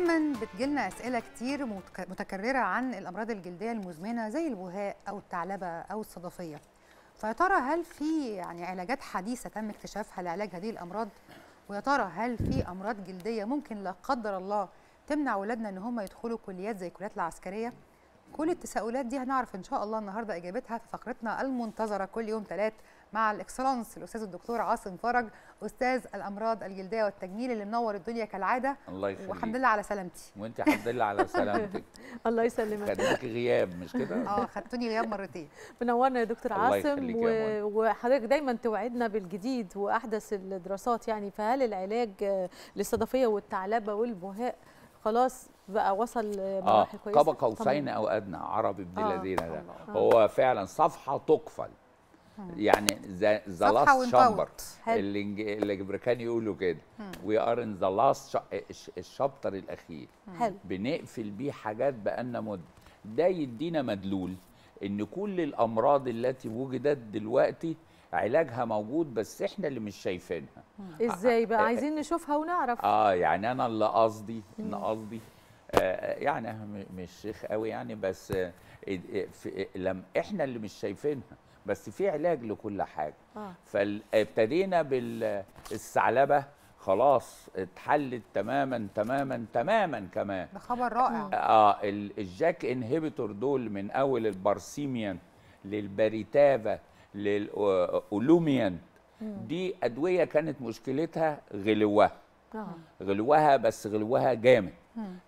دايما بتجيلنا اسئله كتير متكرره عن الامراض الجلديه المزمنه زي البهاء او الثعلبه او الصدفيه فيا ترى هل في يعني علاجات حديثه تم اكتشافها لعلاج هذه الامراض ويا ترى هل في امراض جلديه ممكن لا قدر الله تمنع اولادنا ان هم يدخلوا كليات زي الكليات العسكريه كل التساؤلات دي هنعرف ان شاء الله النهارده اجابتها في فقرتنا المنتظره كل يوم ثلاث مع الاكسلانس الاستاذ الدكتور عاصم فرج استاذ الامراض الجلديه والتجميل اللي منور الدنيا كالعاده الله يخليك والحمد لله على سلامتي وانت الحمد لله على سلامتك الله يسلمك خدتك غياب مش كده اه خدتوني غياب مرتين منورنا يا دكتور عاصم وحضرتك دايما توعدنا بالجديد واحدث الدراسات يعني فهل العلاج للصدفيه والثعلبه والبهاء خلاص بقى وصل مراحل آه كويسه قاب قوسين او ادنى عربي ابن آه الذين ده آه. هو فعلا صفحه تقفل يعني ذا لاست شامبر اللي الامريكان يقولوا كده وي ار ان ذا لاست الشابتر الاخير حلو. بنقفل بيه حاجات بقالنا مده ده يدينا مدلول ان كل الامراض التي وجدت دلوقتي علاجها موجود بس احنا اللي مش شايفينها ازاي بقى عايزين نشوفها ونعرف اه يعني انا اللي قصدي ان قصدي آه، آه، يعني مش شيخ قوي يعني بس آه، لم احنا اللي مش شايفينها بس في علاج لكل حاجه آه. فابتدينا بالثعلبه خلاص اتحلت تماما تماما تماما كمان ده خبر رائع اه, آه، الجاك انهبيتور دول من اول البارسيميان للبريتافا للاولوميان دي ادويه كانت مشكلتها غلوها آه. غلوها بس غلوها جامد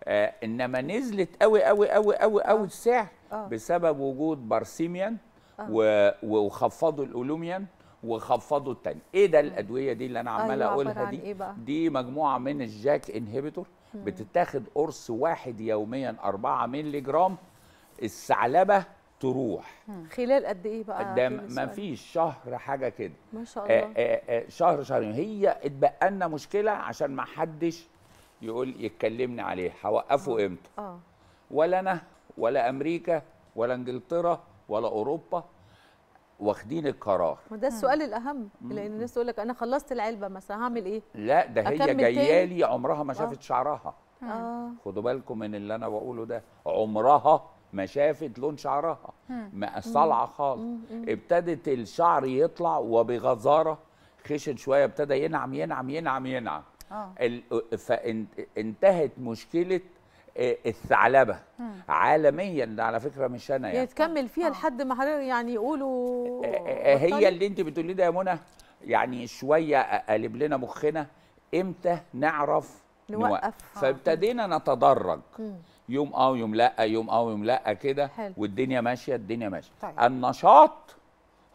آه انما نزلت قوي قوي قوي قوي قوي آه. السعر آه. بسبب وجود بارسيميان آه. وخفضوا الاولوميان وخفضوا التاني ايه ده الادويه دي اللي انا عمال أيوة، اقولها دي إيه دي مجموعه من الجاك انهبيتور بتتاخد قرص واحد يوميا 4 مللي جرام الثعلبه تروح مم. خلال قد ايه بقى ده ما فيش شهر حاجه كده ما شاء آه، الله آآ آه، آآ آه، شهر شهرين هي اتبقى لنا مشكله عشان ما حدش يقول يتكلمني عليه هوقفه امتى اه ولا انا ولا امريكا ولا انجلترا ولا اوروبا واخدين القرار وده السؤال الاهم لان الناس تقول لك انا خلصت العلبه مثلا هعمل ايه لا ده هي جايالي عمرها ما شافت آه. شعرها آه. آه. خدوا بالكم من اللي انا بقوله ده عمرها ما شافت لون شعرها ما صلعه خالص ابتدت الشعر يطلع وبغزاره خشن شويه ابتدى ينعم ينعم ينعم ينعم آه. فانتهت مشكله الثعلبه عالميا ده على فكره مش انا يعني يتكمل فيها آه. لحد ما حضرتك يعني يقولوا آه، آه، هي اللي انت بتقولي ده يا منى يعني شويه قلب لنا مخنا امتى نعرف نوقف, فابتدينا نتدرج يوم اه يوم لا يوم اه يوم لا كده والدنيا ماشيه الدنيا ماشيه طيب. النشاط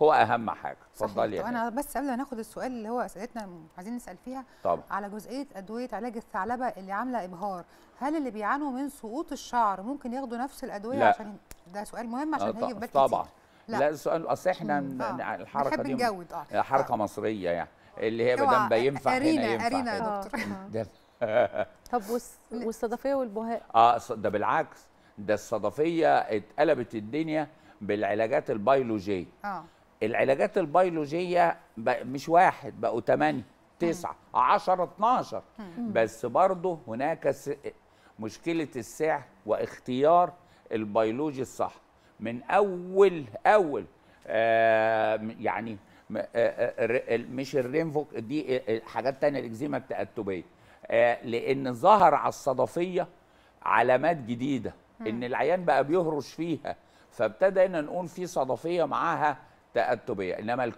هو اهم حاجه اتفضلي يعني. انا بس قبل ما ناخد السؤال اللي هو اسئلتنا عايزين نسال فيها طبعا. على جزئيه ادويه علاج الثعلبه اللي عامله ابهار هل اللي بيعانوا من سقوط الشعر ممكن ياخدوا نفس الادويه لا. عشان ده سؤال مهم عشان آه، هيجي في طبعا لا, لا السؤال اصل احنا آه. الحركه دي آه. آه. حركه آه. مصريه يعني اللي هي أيوة، بدل ما ينفع هنا ينفع أرينا يا دكتور طب والصدفيه والبهاء اه ده بالعكس ده الصدفيه اتقلبت الدنيا بالعلاجات البيولوجيه آه. العلاجات البيولوجيه مش واحد بقوا 8 9 10 12 بس برضه هناك مشكله السعر واختيار البيولوجي الصح من اول اول آه، يعني آه، آه، مش الرينفوك دي حاجات تانية الاكزيما التأتبية لأن ظهر على الصدفية علامات جديدة إن العيان بقى بيهرش فيها فابتدينا نقول في صدفية معاها تأتبية إنما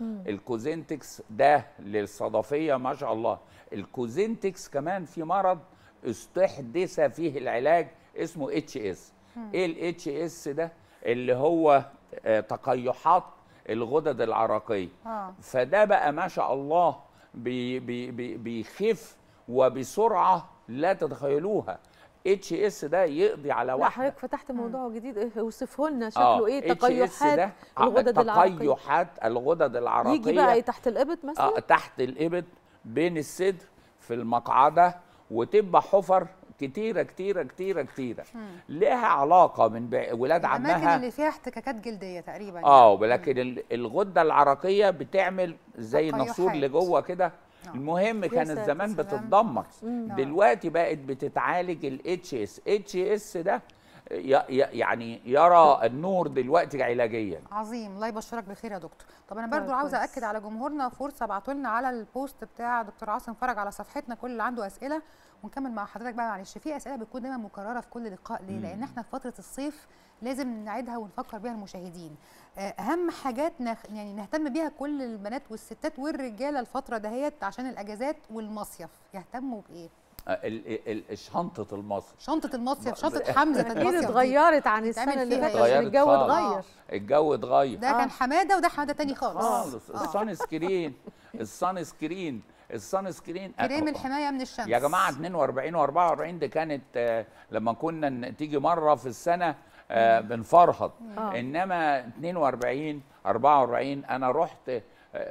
مم. الكوزينتكس ده للصدفية ما شاء الله الكوزينتكس كمان في مرض استحدث فيه العلاج اسمه اتش اس ايه الاتش اس ده اللي هو آه، تقيحات الغدد العرقيه آه. فده بقى ما شاء الله بي بي بي بيخف وبسرعه لا تتخيلوها اتش اس ده يقضي على واحده حضرتك فتحت موضوع جديد إيه، اوصفه لنا آه، شكله ايه تقيحات الغدد العرقيه تقيحات الغدد العرقيه يجي بقى تحت الابط مثلا آه تحت الابط بين الصدر في المقعده وتبقى حفر كتيره كتيره كتيره كتيره لها علاقه من ولاد عمها الاماكن اللي فيها احتكاكات جلديه تقريبا اه يعني. ولكن الغده العرقيه بتعمل زي نصور لجوه كده آه. المهم كانت زمان بتتدمر mm. دلوقتي بقت بتتعالج الاتش اس اتش اس ده يعني يرى النور دلوقتي علاجيا عظيم الله يبشرك بالخير يا دكتور طب انا طيب، برضو عاوزه اكد على جمهورنا فرصه ابعتوا لنا على البوست بتاع دكتور عاصم فرج على صفحتنا كل اللي عنده اسئله ونكمل مع حضرتك بقى معلش في اسئله بتكون دايما مكرره في كل لقاء ليه لان احنا في فتره الصيف لازم نعيدها ونفكر بيها المشاهدين آه، اهم حاجات نخ... يعني نهتم بيها كل البنات والستات والرجاله الفتره دهيت عشان الاجازات والمصيف يهتموا بايه آه، ال ال شنطه المصيف شنطه المصيف شنطه حمزه المصيف اتغيرت عن السنه اللي فاتت الجو اتغير الجو اتغير ده آه. كان حماده وده حماده تاني خالص خالص آه. الصن سكرين الصن سكرين الصن سكرين آه، كريم الحمايه من الشمس يا جماعه 42 و 44 دي كانت لما كنا تيجي مره في السنه آه بنفرهد آه. انما 42 44 انا رحت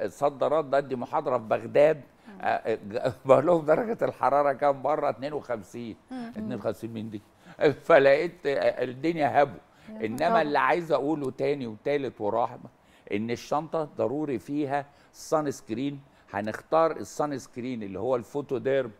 صد رد ادي محاضره في بغداد آه، آه، بقول لهم درجه الحراره كام بره 52 52 مين دي فلقيت الدنيا هبوا انما اللي عايز اقوله تاني وتالت ورحمه ان الشنطه ضروري فيها صن سكرين هنختار الصن سكرين اللي هو الفوتوديرم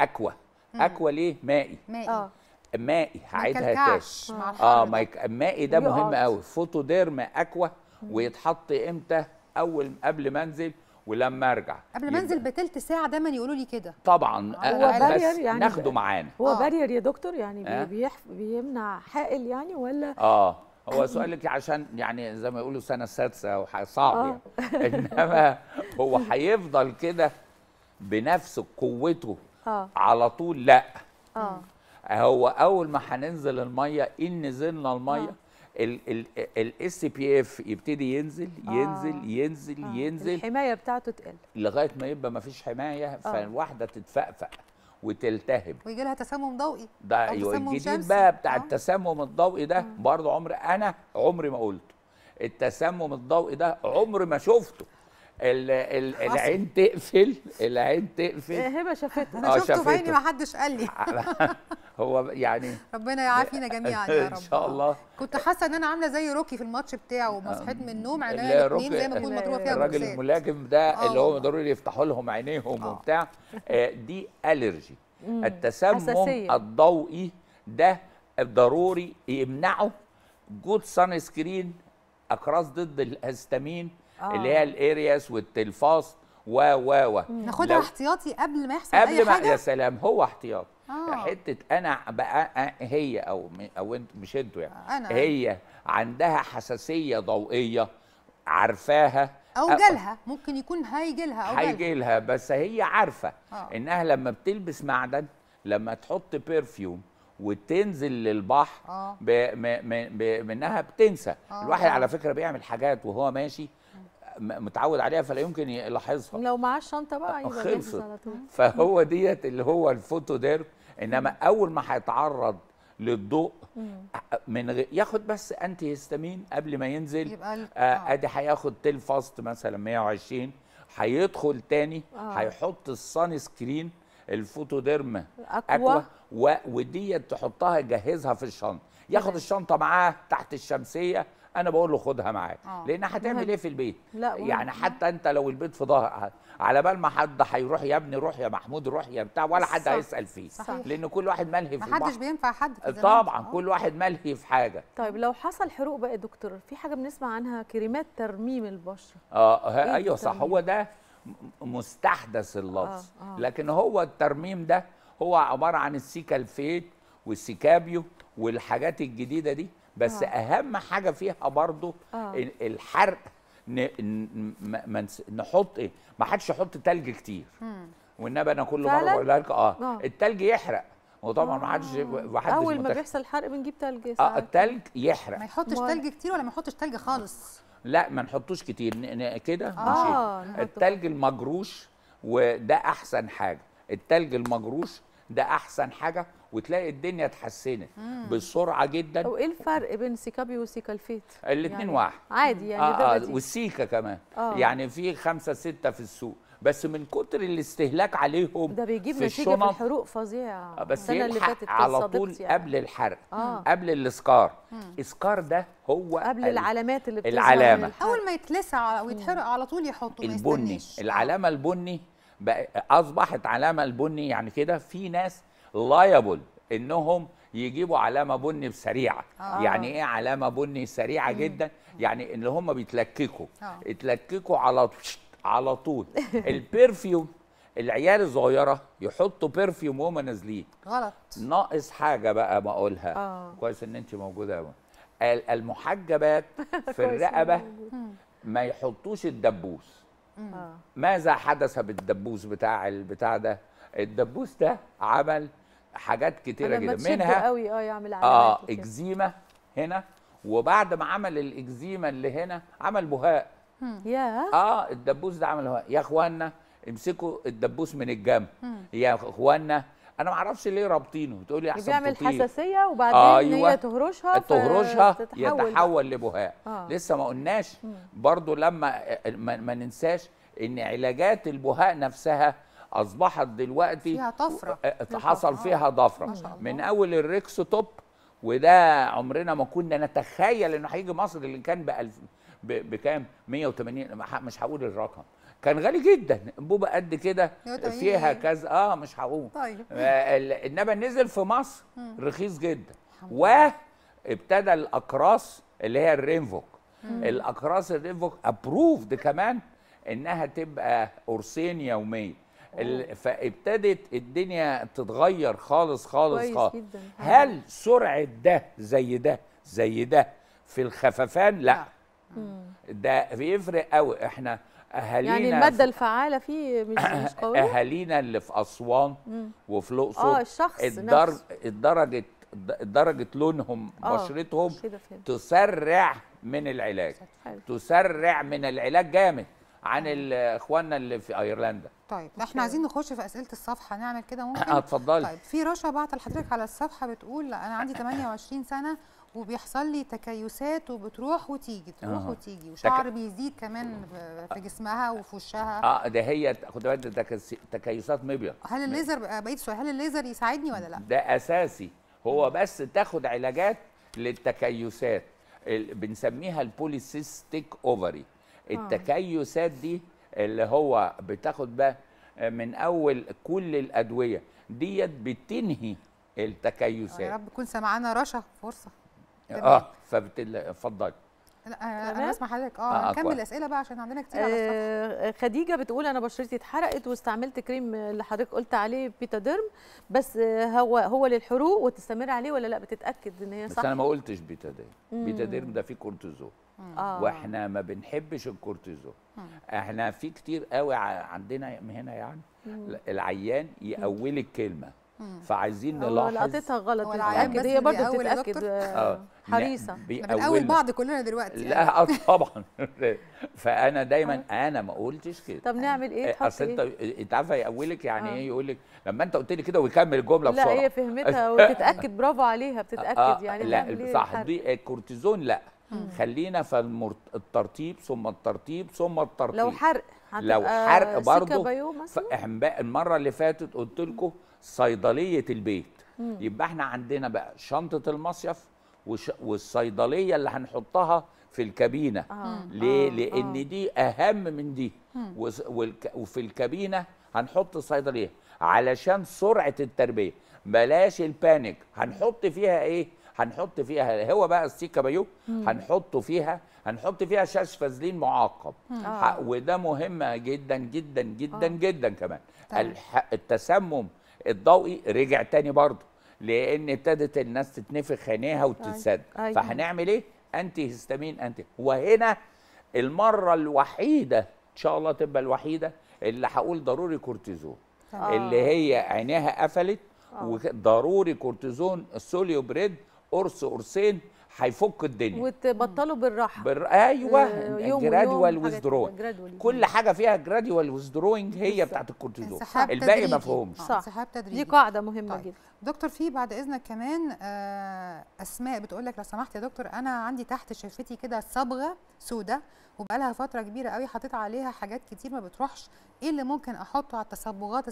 اكوا اكوا ليه مائي مائي مائي هعيدها تاني مع اه مايك مائي ده مهم قوي فوتوديرم اكوا ويتحط امتى اول قبل ما انزل ولما ارجع قبل ما انزل بتلت ساعه دايما يقولوا لي كده طبعا هو آه، بارير يعني ناخده معانا هو بارير آه. يا دكتور يعني آه؟ بيح بيمنع حائل يعني ولا اه هو سؤالك عشان يعني زي ما يقولوا سنه سادسه صعب آه. يعني انما هو هيفضل كده بنفس قوته آه. على طول لا آه. هو اول ما هننزل الميه ان إيه نزلنا الميه الاس بي اف يبتدي ينزل آه. ينزل آه. ينزل آه. ينزل الحمايه بتاعته تقل لغايه ما يبقى ما فيش حمايه آه. فالواحده تتفقفق وتلتهب ويجي لها تسمم ضوئي ده ايوه الجديد بقى بتاع آه. التسمم الضوئي ده آه. برضه عمر انا عمري ما قلته التسمم الضوئي ده عمري ما شفته العين تقفل العين تقفل إيه، هبه شافتها انا آه، شفته في عيني ما حدش قال لي هو يعني ربنا يعافينا جميعا يا رب ان شاء الله كنت حاسه ان انا عامله زي روكي في الماتش بتاعه وما صحيت من النوم عينيا الاثنين زي ما اكون مضروبه فيها الراجل الملاكم ده آه، اللي هو ضروري يفتحوا لهم عينيهم آه. وبتاع دي الرجي التسمم الضوئي ده ضروري يمنعه جود سان سكرين اكراس ضد الهستامين آه. اللي هي الارياس والتلفاص و و و ناخدها احتياطي قبل ما يحصل قبل اي ما حاجه يا سلام هو احتياطي آه. حته انا بقى هي او او انت مش انتوا يعني أنا. هي عندها حساسيه ضوئيه عارفاها او جالها ممكن يكون هيجيلها او هيجيلها بس هي عارفه آه. انها لما بتلبس معدن لما تحط بيرفيوم وتنزل للبحر آه. ب... م... م... ب... منها بتنسى آه. الواحد آه. على فكره بيعمل حاجات وهو ماشي متعود عليها فلا يمكن يلاحظها لو معاه الشنطه بقى يبقى خلصت فهو ديت اللي هو الفوتو ديرم انما اول ما هيتعرض للضوء من غير ياخد بس انتي هيستامين قبل ما ينزل يبقى آه،, آه ادي هياخد تيل فاست مثلا 120 هيدخل تاني آه. هيحط الصن سكرين الفوتوديرم و... وديت تحطها جهزها في الشنطه ياخد الشنطه معاه تحت الشمسيه انا بقول له خدها معاك آه، لان هتعمل ايه في البيت لا يعني حتى انت لو البيت في ضهر على بال ما حد هيروح يا ابني روح يا محمود روح يا بتاع ولا حد هيسال فيه صحيح. لان كل واحد ملهي في ما محدش بينفع حد في طبعا آه. كل واحد ملهي في حاجه طيب لو حصل حروق بقى يا دكتور في حاجه بنسمع عنها كريمات ترميم البشره اه, آه، إيه ايوه صح هو ده مستحدث آه، اللفظ آه آه. لكن هو الترميم ده هو عباره عن السيكالفيت والسيكابيو والحاجات الجديده دي بس آه. اهم حاجه فيها برضو آه. الحرق نحط ايه ما حدش يحط تلج كتير والنبي انا كل مره بقول لك آه. اه التلج يحرق وطبعا ما حدش آه. محدش اول ما بيحصل حرق بنجيب تلج اه التلج يحرق ما يحطش تلج كتير ولا ما يحطش تلج خالص لا ما نحطوش كتير كده آه التلج المجروش وده احسن حاجه التلج المجروش ده احسن حاجه وتلاقي الدنيا اتحسنت بسرعه جدا طب ايه الفرق بين سيكابي وسيكالفيت؟ الاثنين يعني واحد عادي يعني آه, آه والسيكا كمان آه. يعني في خمسه سته في السوق بس من كتر الاستهلاك عليهم ده بيجيب في نتيجه في الحروق فظيعه آه، بس اللي فاتت على طول يعني. قبل الحرق آه. قبل الاسكار اسكار ده هو قبل العلامات اللي بتظهر العلامه اول ما يتلسع ويتحرق على طول يحطه البني العلامه البني اصبحت علامه البني يعني كده في ناس لايبل انهم يجيبوا علامه بني سريعه آه. يعني ايه علامه بني سريعه مم. جدا يعني ان هم بيتلككوا آه. اتلككوا على على طول البرفيوم العيال الصغيره يحطوا برفيوم وهم نازلين غلط ناقص حاجه بقى ما اقولها آه. كويس ان انت موجوده يا المحجبات في الرقبه ما يحطوش الدبوس ماذا حدث بالدبوس بتاع البتاع ده الدبوس ده عمل حاجات كتيره جدا منها قوي اه يعمل اه اكزيما هنا وبعد ما عمل الاكزيما اللي هنا عمل بهاء يا اه الدبوس ده عمل بهاء يا اخوانا امسكوا الدبوس من الجنب يا اخوانا انا ما اعرفش ليه رابطينه تقول لي احسن بيعمل حساسيه وبعدين آه أيوة. تهرشها تهرشها يتحول لبهاء آه. لسه ما قلناش برضو لما ما ننساش ان علاجات البهاء نفسها اصبحت دلوقتي فيها طفره آه، حصل آه، فيها ضفره من اول الريكس توب وده عمرنا ما كنا نتخيل انه هيجي مصر اللي كان ب بكام 180 مش هقول الرقم كان غالي جدا انبوبه قد كده فيها كذا اه مش هقول طيب آه انما نزل في مصر رخيص جدا وابتدى الاقراص اللي هي الرينفوك الاقراص الرينفوك ابروفد كمان انها تبقى قرصين يوميا اه. فابتدت الدنيا تتغير خالص خالص خالص جداً. هل سرعه ده زي ده زي ده في الخففان لا ده بيفرق قوي احنا اهالينا يعني الماده الفعاله فيه مش أه، مش قويه اهالينا اللي في اسوان وفي الاقصر اه الشخص نفسه. درجه درجه لونهم آه، بشرتهم تسرع من العلاج تسرع من العلاج جامد عن اخواننا اللي في ايرلندا طيب احنا عايزين نخش في اسئله الصفحه نعمل كده ممكن اتفضلي طيب في رشا بعت لحضرتك على الصفحه بتقول انا عندي 28 سنه وبيحصل لي تكيسات وبتروح وتيجي تروح آه. وتيجي وشعر تك... بيزيد كمان في جسمها وفي وشها اه ده هي خد بالك ده تكيسات مبيض هل الليزر بقيت سؤال هل الليزر يساعدني ولا لا؟ ده اساسي هو بس تاخد علاجات للتكيسات بنسميها البوليسيستيك اوفري آه. التكيسات دي اللي هو بتاخد بقى من اول كل الادويه ديت بتنهي آه، التكيسات يا رب تكون سمعانا رشا فرصه اه فبتفضلي لا آه، انا اسمع حضرتك اه نكمل آه، اسئله بقى عشان عندنا كتير على آه، الصفحة. خديجه بتقول انا بشرتي اتحرقت واستعملت كريم اللي حضرتك قلت عليه بيتاديرم بس هو هو للحروق وتستمر عليه ولا لا بتتاكد ان هي صح بس انا ما قلتش بيتاديرم بيتاديرم ده فيه كورتيزون آه. واحنا ما بنحبش الكورتيزون احنا في كتير قوي عندنا هنا يعني العيان يقول الكلمه فعايزين نلاحظ لقطتها غلط بس هي برضه بتتاكد آه، آه، حريصه بنقول بعض كلنا دلوقتي لا يعني. آه، طبعا فانا دايما انا ما قلتش كده طب نعمل ايه اصل إيه؟ انت انت عارفه يقولك يعني ايه يقول لك لما انت قلت لي كده ويكمل الجمله بسرعه لا هي فهمتها وتتاكد برافو عليها بتتاكد يعني لا إيه؟ صح دي الكورتيزون لا خلينا في المرت... ثم الترطيب ثم الترطيب لو حرق لو حرق برضه احنا المره اللي فاتت قلت لكم صيدليه البيت مم. يبقى احنا عندنا بقى شنطه المصيف وش... والصيدليه اللي هنحطها في الكابينه آه. ليه آه. لان آه. دي اهم من دي و... والك... وفي الكابينه هنحط الصيدليه علشان سرعه التربيه بلاش البانيك هنحط فيها ايه هنحط فيها هو بقى السيكا بايو هنحطه فيها هنحط فيها شاش فازلين معقم آه. وده مهم جدا جدا جدا آه. جدا كمان طيب. الح... التسمم الضوئي رجع تاني برضه لان ابتدت الناس تتنفخ عينيها أيوة، وتتسد أيوة. فهنعمل ايه انتي هيستامين انتي وهنا المره الوحيده ان شاء الله تبقى الوحيده اللي هقول ضروري كورتيزون آه. اللي هي عينيها قفلت آه. وضروري كورتيزون سوليوبريد بريد قرص قرصين هيفك الدنيا وتبطلوا بالراحه بر... ايوه آه، جرادوال ويزدرون كل حاجه فيها جرادوال ويزدروينج هي بتاعت الكورتيزون الباقي ما فيهمش آه، صح انسحاب تدريجي دي قاعده مهمه طيب. جدا دكتور في بعد اذنك كمان آه، اسماء بتقول لك لو سمحت يا دكتور انا عندي تحت شفتي كده صبغه وبقى وبقالها فتره كبيره قوي حطيت عليها حاجات كتير ما بتروحش ايه اللي ممكن احطه على التصبغات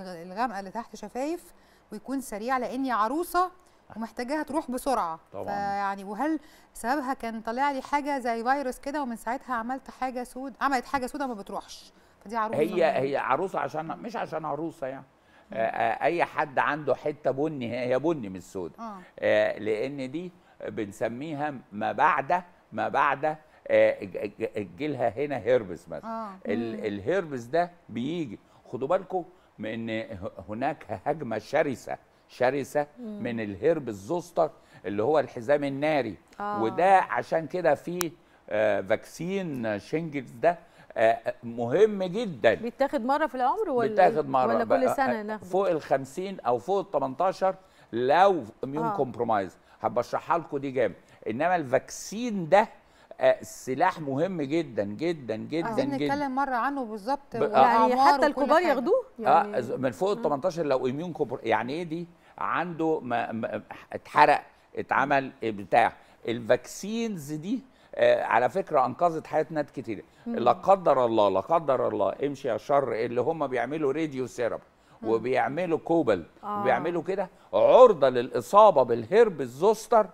الغامقه اللي تحت شفايف ويكون سريع لاني عروسه ومحتاجاها تروح بسرعه طبعا فيعني وهل سببها كان طالع لي حاجه زي فيروس كده ومن ساعتها عملت حاجه سود عملت حاجه سودة ما بتروحش فدي عروسه هي هي عروسه عشان مش عشان عروسه يعني آه، آه، اي حد عنده حته بني هي بني مش سودة آه. آه. لان دي بنسميها ما بعد ما بعد جيلها هنا هيربس مثلا آه. الهيربس ده بيجي خدوا بالكم من هناك هجمه شرسه شرسه من الهرب الزوستر اللي هو الحزام الناري آه. وده عشان كده في فاكسين آه، شينجلز ده آه، مهم جدا بيتاخد مره في العمر ولا بيتاخد مره ولا كل آه، سنه ناخده فوق ال 50 او فوق ال 18 لو اميون آه. كومبرومايز هبشرحها لكم دي جامد انما الفاكسين ده آه، سلاح مهم جدا جدا جدا عايزين جدا نتكلم مره عنه بالظبط يعني حتى الكبار ياخدوه آه، يعني آه من فوق ال 18 لو اميون كبر يعني ايه دي عنده ما ما اتحرق اتعمل بتاع الفاكسينز دي على فكره انقذت حياه ناس كتير لا قدر الله لا قدر الله امشي يا شر اللي هم بيعملوا راديو سيرب وبيعملوا كوبل آه. وبيعملوا كده عرضه للاصابه بالهرب الزوستر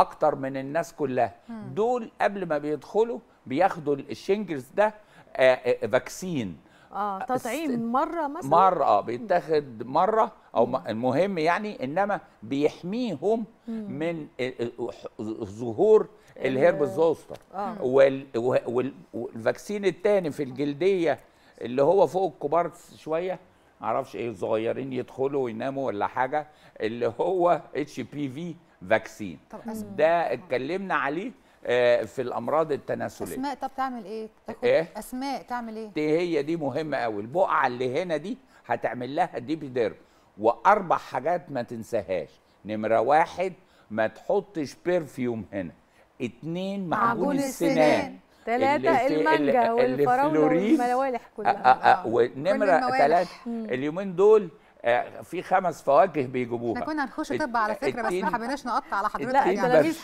اكتر من الناس كلها دول قبل ما بيدخلوا بياخدوا الشنجرز ده فاكسين آه،, آه،, آه،, اه تطعيم مره مثلا مره اه بيتاخد مره او مم. المهم يعني انما بيحميهم مم. من ظهور الهرب الزوستر آه. والفاكسين الثاني في الجلديه اللي هو فوق الكبار شويه معرفش ايه الصغيرين يدخلوا ويناموا ولا حاجه اللي هو اتش بي في فاكسين ده آه. اتكلمنا عليه آه، في الامراض التناسليه اسماء طب تعمل ايه إيه؟ اسماء تعمل ايه دي هي دي مهمه قوي البقعه اللي هنا دي هتعمل لها ديبيديرم واربع حاجات ما تنساهاش نمره واحد ما تحطش بيرفيوم هنا اتنين معجون السنان ثلاثة المانجا والفراولة والملوالح آه، كلها ونمرة ثلاثة اليومين دول في خمس فواكه بيجيبوها احنا كنا هنخش طب على فكره بس ما حبيناش نقطع على حضرتك لا يعني تلاميذ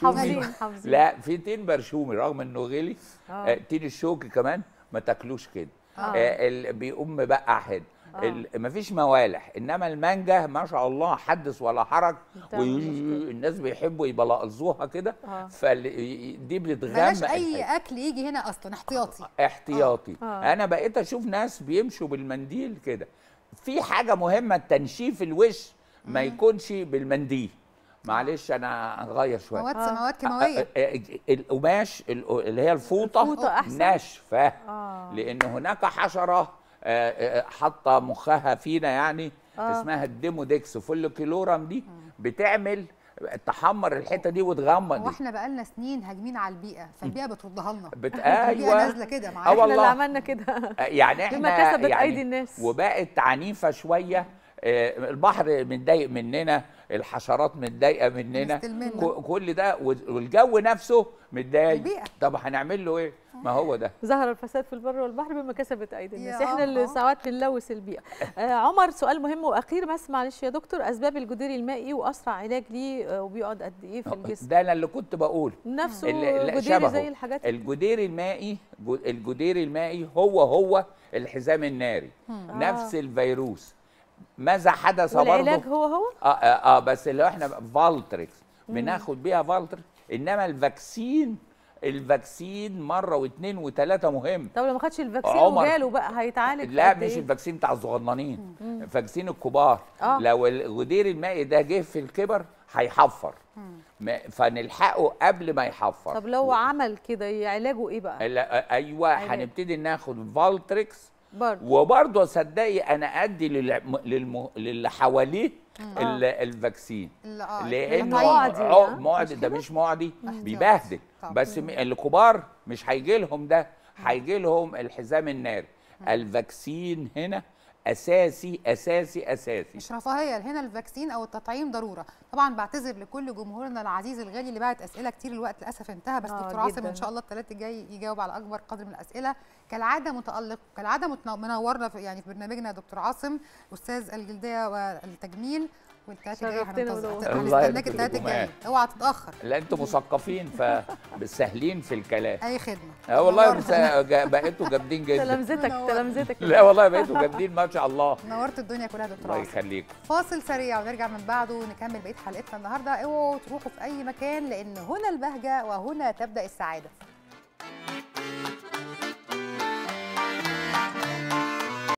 حافظين لا في تين برشومي رغم انه غلي آه. آه، تين الشوك كمان ما تاكلوش كده آه. آه، بيقوم بقى حد آه. مفيش موالح انما المانجا ما شاء الله حدث ولا حرج والناس بيحبوا يبلقزوها كده آه. فدي بتتغمق بلاش اي الحاجة. اكل يجي هنا اصلا احتياطي احتياطي آه. آه. انا بقيت اشوف ناس بيمشوا بالمنديل كده في حاجه مهمه تنشيف الوش ما يكونش بالمنديل معلش انا هغير شويه مواد مواد آه، آه، كيماويه آه، القماش اللي هي الفوطه, الفوطة أحسن. ناشفه آه. لان هناك حشره حاطه مخها فينا يعني آه. اسمها الديموديكس فولكلورم دي بتعمل تحمر الحته دي وتغمض دي واحنا بقالنا سنين هاجمين على البيئه فالبيئه بتردها لنا بت... ايوه البيئه نازله كده معانا آه، احنا اللي عملنا كده يعني احنا كسبت يعني ايدي الناس وبقت عنيفه شويه آه، البحر متضايق من مننا الحشرات متضايقه من مننا كل ده والجو نفسه متضايق طب هنعمل له ايه ما هو ده ظهر الفساد في البر والبحر بما كسبت ايدي الناس احنا اللي ساعات بنلوث البيئه آه عمر سؤال مهم واخير بس معلش يا دكتور اسباب الجدير المائي واسرع علاج ليه آه، وبيقعد قد ايه في آه، الجسم ده انا اللي كنت بقول نفسه الجدير زي الحاجات الجدير المائي الجدير المائي هو هو الحزام الناري آه. نفس الفيروس ماذا حدث برضه العلاج هو هو اه, آه, آه بس اللي احنا فالتريكس بناخد بيها فالتريكس انما الفاكسين الفاكسين مره واثنين وثلاثه مهم طب لو ما خدش الفاكسين وجاله بقى هيتعالج لا مش إيه؟ الفاكسين بتاع الصغننين فاكسين الكبار آه. لو الغدير المائي ده جه في الكبر هيحفر فنلحقه قبل ما يحفر طب لو و... عمل كده علاجه ايه بقى؟ ايوه هنبتدي ناخد فالتريكس برضو. وبرضه صدقي انا ادي للم... للي حواليه آه. الفاكسين آه، لان معدي ده مش معدي بيبهدل بس م... الكبار مش هيجي لهم ده هيجي لهم الحزام الناري الفاكسين هنا اساسي اساسي اساسي مش رفاهيه هنا الفاكسين او التطعيم ضروره طبعا بعتذر لكل جمهورنا العزيز الغالي اللي بعت اسئله كتير الوقت للاسف انتهى بس آه، دكتور عاصم ان شاء الله الثلاث الجاي يجاوب على اكبر قدر من الاسئله كالعاده متالق كالعاده منورنا في يعني في برنامجنا دكتور عاصم استاذ الجلديه والتجميل والثلاثة جاية هنستناك الثلاثة جاية اوعى تتأخر لا انتوا مثقفين فسهلين في الكلام أي خدمة اه والله بقيتوا جامدين جدا تلامذتك تلامذتك لا والله بقيتوا جامدين ما شاء الله نورت الدنيا كلها دكتور الله يخليك فاصل سريع ونرجع من بعده نكمل بقية حلقتنا النهاردة اوعوا تروحوا في أي مكان لأن هنا البهجة وهنا تبدأ السعادة